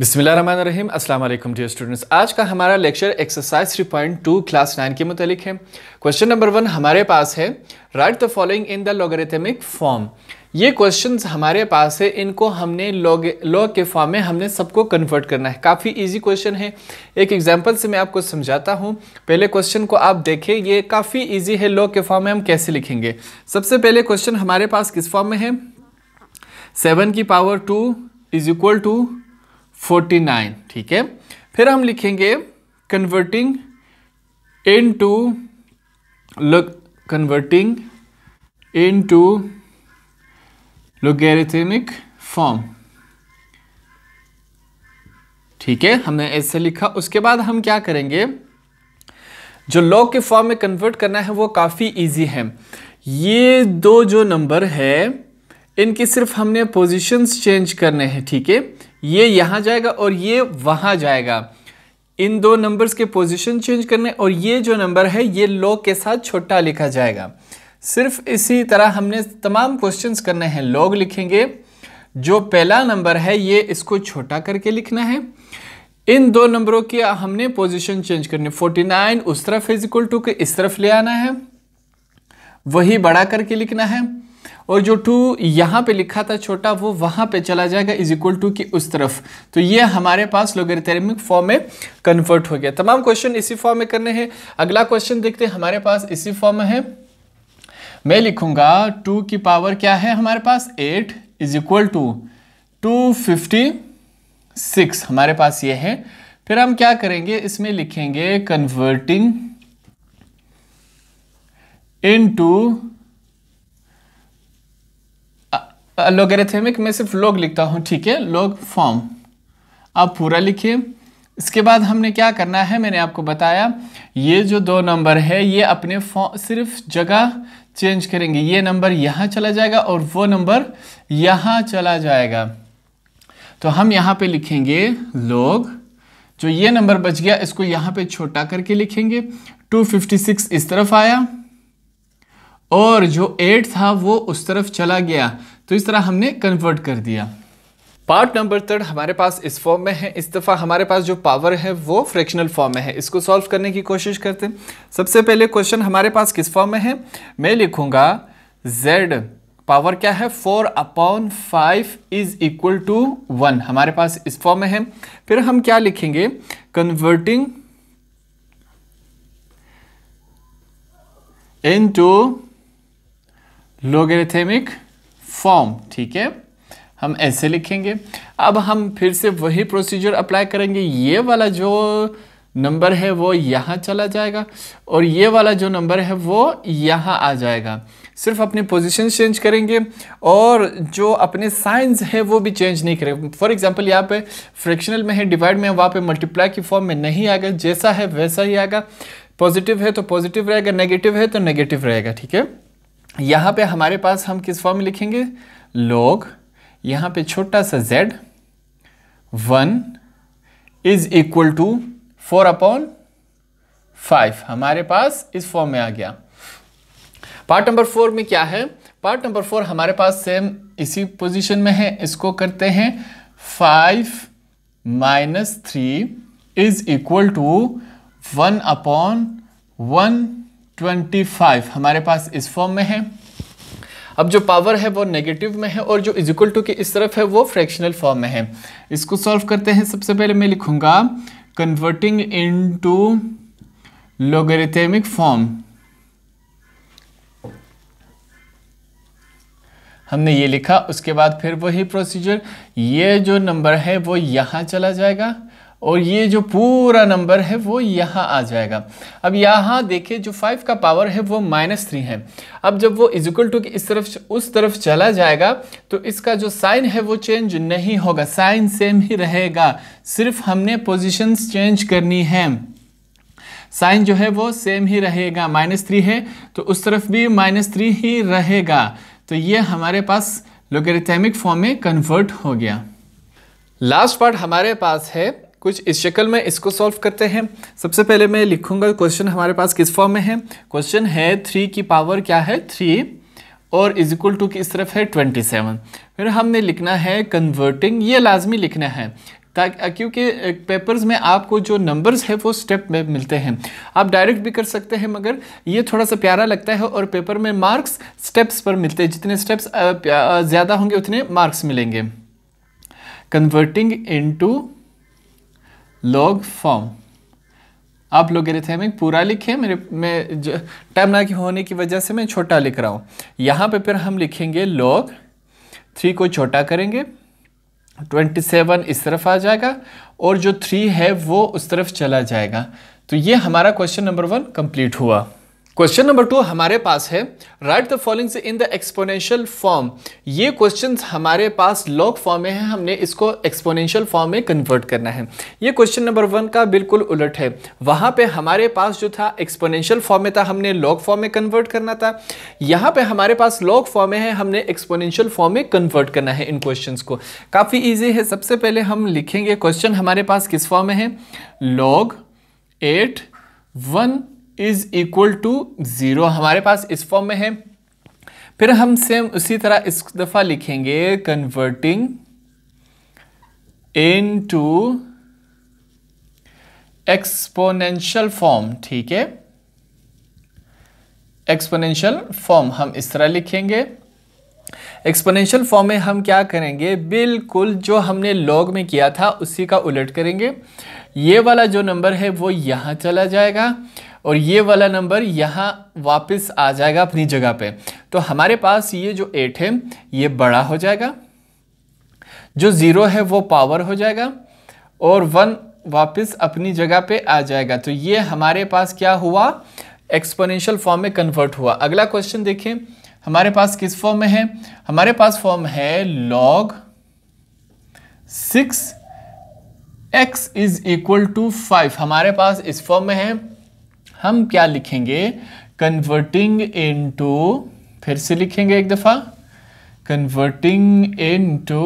अस्सलाम वालेकुम dear students आज का हमारा लेक्चर एक्सरसाइज 3.2 क्लास 9 के मुतालिक है क्वेश्चन नंबर वन हमारे पास है right the following in the logarithmic form ये क्वेश्चंस हमारे पास है इनको हमने लॉग लॉग के फॉर्म में हमने सबको कन्वर्ट करना है काफ़ी इजी क्वेश्चन है एक एग्जांपल से मैं आपको समझाता हूँ पहले क्वेश्चन को आप देखें ये काफ़ी इजी है लॉग के फॉर्म में हम कैसे लिखेंगे सबसे पहले क्वेश्चन हमारे पास किस फॉर्म में है सेवन की power to is equal to forty nine ठीक है फिर हम लिखेंगे converting into look converting into logarithmic form ठीक है हमने ऐसे लिखा उसके बाद हम क्या करेंगे जो लॉग के फॉर्म में कन्वर्ट करना है वो काफ़ी इजी है ये दो जो नंबर है इनकी सिर्फ हमने पोजीशंस चेंज करने हैं ठीक है थीके? ये यहाँ जाएगा और ये वहाँ जाएगा इन दो नंबर्स के पोजीशन चेंज करने और ये जो नंबर है ये लो के साथ छोटा लिखा जाएगा सिर्फ इसी तरह हमने तमाम क्वेश्चंस करने हैं लोग लिखेंगे जो पहला नंबर है ये इसको छोटा करके लिखना है इन दो नंबरों की हमने पोजीशन चेंज करनी फोर्टी नाइन उस तरफ इज इक्वल टू के इस तरफ ले आना है वही बड़ा करके लिखना है और जो टू यहाँ पे लिखा था छोटा वो वहाँ पे चला जाएगा इज इक्वल टू की उस तरफ तो ये हमारे पास लोगरिथमिक फॉर्म में कन्वर्ट हो गया तमाम क्वेश्चन इसी फॉर्म में करने हैं अगला क्वेश्चन देखते हैं हमारे पास इसी फॉर्म में है मैं लिखूंगा टू की पावर क्या है हमारे पास eight is equal to two fifty six हमारे पास ये है फिर हम क्या करेंगे इसमें लिखेंगे कन्वर्टिंग इन टू लोगरिथमिक में सिर्फ लोग लिखता हूँ ठीक है लोग फॉर्म आप पूरा लिखिए इसके बाद हमने क्या करना है मैंने आपको बताया ये जो दो नंबर है ये अपने सिर्फ जगह चेंज करेंगे ये नंबर यहाँ चला जाएगा और वो नंबर यहाँ चला जाएगा तो हम यहाँ पे लिखेंगे लोग जो ये नंबर बच गया इसको यहाँ पे छोटा करके लिखेंगे 256 इस तरफ आया और जो 8 था वो उस तरफ चला गया तो इस तरह हमने कन्वर्ट कर दिया पार्ट नंबर थर्ड हमारे पास इस फॉर्म में है इस दफ़ा हमारे पास जो पावर है वो फ्रैक्शनल फॉर्म में है इसको सॉल्व करने की कोशिश करते हैं सबसे पहले क्वेश्चन हमारे पास किस फॉर्म में है मैं लिखूंगा z पावर क्या है four upon five is equal to one हमारे पास इस फॉर्म में है फिर हम क्या लिखेंगे converting into logarithmic form ठीक है हम ऐसे लिखेंगे अब हम फिर से वही प्रोसीजर अप्लाई करेंगे ये वाला जो नंबर है वो यहाँ चला जाएगा और ये वाला जो नंबर है वो यहाँ आ जाएगा सिर्फ अपनी पोजीशन चेंज करेंगे और जो अपने साइंस है वो भी चेंज नहीं करेंगे फॉर एग्जांपल यहाँ पे फ्रैक्शनल में है डिवाइड में वहाँ पे मल्टीप्लाई की फॉर्म में नहीं आएगा जैसा है वैसा ही आएगा पॉजिटिव है तो पॉजिटिव रहेगा नेगेटिव है तो नेगेटिव रहेगा ठीक है यहाँ पे हमारे पास हम किस फॉर्म में लिखेंगे लोग यहाँ पे छोटा सा z one is equal to four upon five हमारे पास इस फॉर्म में आ गया पार्ट नंबर फोर में क्या है पार्ट नंबर फोर हमारे पास सेम इसी पोजीशन में है इसको करते हैं five minus three is equal to one upon one 25 हमारे पास इस फॉर्म में है अब जो पावर है वो नेगेटिव में है और जो इज इक्वल टू की इस तरफ है वो फ्रैक्शनल फॉर्म में है इसको सॉल्व करते हैं सबसे पहले मैं लिखूंगा converting into logarithmic form हमने ये लिखा उसके बाद फिर वही प्रोसीजर ये जो नंबर है वो यहां चला जाएगा और ये जो पूरा नंबर है वो यहाँ आ जाएगा अब यहाँ देखिए जो फाइव का पावर है वो माइनस थ्री है अब जब वो इजिकल टू की इस तरफ उस तरफ चला जाएगा तो इसका जो साइन है वो चेंज नहीं होगा साइन सेम ही रहेगा सिर्फ हमने पोजिशंस चेंज करनी है साइन जो है वो सेम ही रहेगा माइनस थ्री है तो उस तरफ भी माइनस थ्री ही रहेगा तो ये हमारे पास लोगरिथमिक फॉर्म में कन्वर्ट हो गया लास्ट पार्ट हमारे पास है कुछ इस शक्ल में इसको सॉल्व करते हैं सबसे पहले मैं लिखूंगा क्वेश्चन हमारे पास किस फॉर्म में है क्वेश्चन है थ्री की पावर क्या है थ्री और इज इक्वल टू की तरफ है ट्वेंटी सेवन फिर हमने लिखना है कन्वर्टिंग ये लाजमी लिखना है ताकि क्योंकि पेपर्स में आपको जो नंबर्स है वो स्टेप में मिलते हैं आप डायरेक्ट भी कर सकते हैं मगर ये थोड़ा सा प्यारा लगता है और पेपर में मार्क्स स्टेप्स पर मिलते हैं जितने स्टेप्स ज़्यादा होंगे उतने मार्क्स मिलेंगे कन्वर्टिंग टू लॉग फॉर्म आप लोगेरिथमिक पूरा लिखे मेरे मैं टाइम ना होने की वजह से मैं छोटा लिख रहा हूँ यहाँ पे फिर हम लिखेंगे लॉग थ्री को छोटा करेंगे ट्वेंटी सेवन इस तरफ आ जाएगा और जो थ्री है वो उस तरफ चला जाएगा तो ये हमारा क्वेश्चन नंबर वन कंप्लीट हुआ क्वेश्चन नंबर टू हमारे पास है right the followings in the exponential form ये क्वेश्चन हमारे पास लॉग फॉर्म में है हमने इसको एक्सपोनेंशियल फॉर्म में कन्वर्ट करना है ये क्वेश्चन नंबर वन का बिल्कुल उलट है वहाँ पे हमारे पास जो था एक्सपोनेंशियल फॉर्म में था हमने लॉग फॉर्म में कन्वर्ट करना था यहाँ पे हमारे पास लॉग फॉर्म में है हमने एक्सपोनेंशियल फॉर्म में कन्वर्ट करना है इन क्वेश्चन को काफ़ी ईजी है सबसे पहले हम लिखेंगे क्वेश्चन हमारे पास किस फॉर्म में है log eight one is equal to zero हमारे पास इस फॉर्म में है फिर हम सेम उसी तरह इस दफ़ा लिखेंगे converting into exponential form ठीक है एक्सपोनेंशियल फॉर्म हम इस तरह लिखेंगे एक्सपोनेंशियल फॉर्म में हम क्या करेंगे बिल्कुल जो हमने लॉग में किया था उसी का उलट करेंगे ये वाला जो नंबर है वो यहां चला जाएगा और ये वाला नंबर यहाँ वापस आ जाएगा अपनी जगह पे तो हमारे पास ये जो एट है ये बड़ा हो जाएगा जो ज़ीरो है वो पावर हो जाएगा और वन वापस अपनी जगह पे आ जाएगा तो ये हमारे पास क्या हुआ एक्सपोनेंशियल फॉर्म में कन्वर्ट हुआ अगला क्वेश्चन देखें हमारे पास किस फॉर्म में है हमारे पास फॉर्म है log six x is equal to five हमारे पास इस फॉर्म में है हम क्या लिखेंगे कन्वर्टिंग इन टू फिर से लिखेंगे एक दफ़ा converting into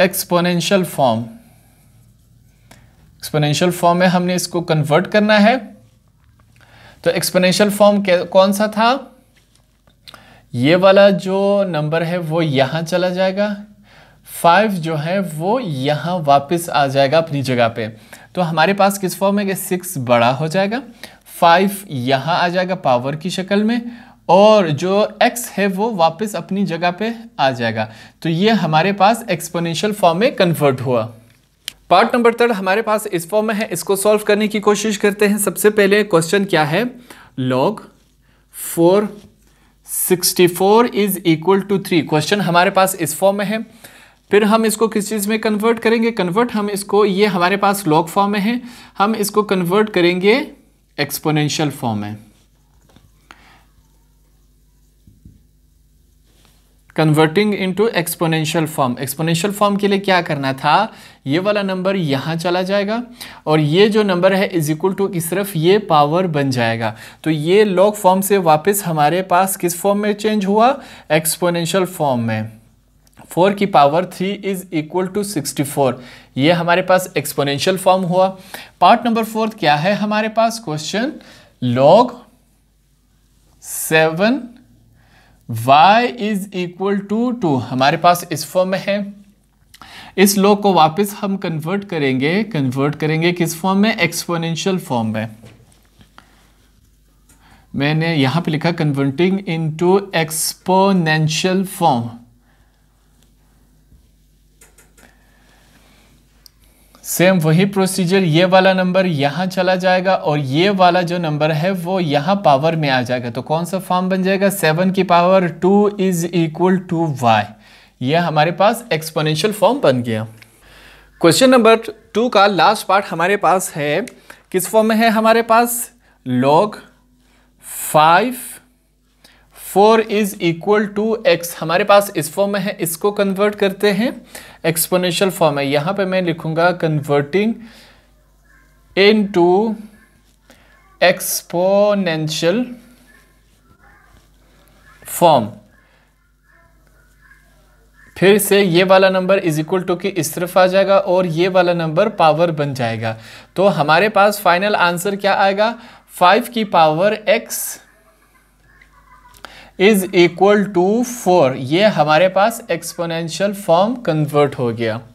exponential form exponential form में हमने इसको कन्वर्ट करना है तो एक्सपोनेंशियल फॉर्म कौन सा था ये वाला जो नंबर है वो यहाँ चला जाएगा फाइव जो है वो यहाँ वापस आ जाएगा अपनी जगह पे तो हमारे पास किस फॉर्म में कि सिक्स बड़ा हो जाएगा फाइव यहाँ आ जाएगा पावर की शक्ल में और जो x है वो वापस अपनी जगह पे आ जाएगा तो ये हमारे पास एक्सपोनेंशियल फॉर्म में कन्वर्ट हुआ पार्ट नंबर थर्ड हमारे पास इस फॉर्म में है इसको सॉल्व करने की कोशिश करते हैं सबसे पहले क्वेश्चन क्या है four sixty four is equal to three question हमारे पास इस फॉर्म में है फिर हम इसको किस चीज़ में कन्वर्ट करेंगे कन्वर्ट हम इसको ये हमारे पास लॉग फॉर्म में है हम इसको कन्वर्ट करेंगे एक्सपोनेंशियल फॉर्म में converting into exponential form exponential form के लिए क्या करना था ये वाला नंबर यहाँ चला जाएगा और ये जो नंबर है इज इक्वल टू की सिर्फ ये पावर बन जाएगा तो ये लॉग फॉर्म से वापस हमारे पास किस फॉर्म में चेंज हुआ एक्सपोनेंशियल फॉर्म में फोर की power three is equal to sixty four ये हमारे पास एक्सपोनेंशियल फॉर्म हुआ पार्ट नंबर फोर्थ क्या है हमारे पास question log seven y is equal to two हमारे पास इस फॉर्म में है इस लॉग को वापस हम कन्वर्ट करेंगे कन्वर्ट करेंगे किस फॉर्म में एक्सपोनेंशियल फॉर्म में मैंने यहां पे लिखा converting into exponential form same वही प्रोसीजर ये वाला नंबर यहाँ चला जाएगा और ये वाला जो नंबर है वो यहाँ पावर में आ जाएगा तो कौन सा फॉर्म बन जाएगा सेवन की power two is equal to y यह हमारे पास एक्सपोनेंशियल फॉर्म बन गया क्वेश्चन नंबर टू का लास्ट पार्ट हमारे पास है किस फॉर्म में है हमारे पास log five four is equal to x हमारे पास इस फॉर्म में है इसको कन्वर्ट करते हैं एक्सपोनेंशियल फॉर्म है यहां पे मैं लिखूंगा converting into exponential form फिर से ये वाला नंबर इज इक्वल टू की इस तरफ आ जाएगा और ये वाला नंबर पावर बन जाएगा तो हमारे पास फाइनल आंसर क्या आएगा फाइव की power x is equal to four ये हमारे पास एक्सपोनेंशियल फॉर्म कन्वर्ट हो गया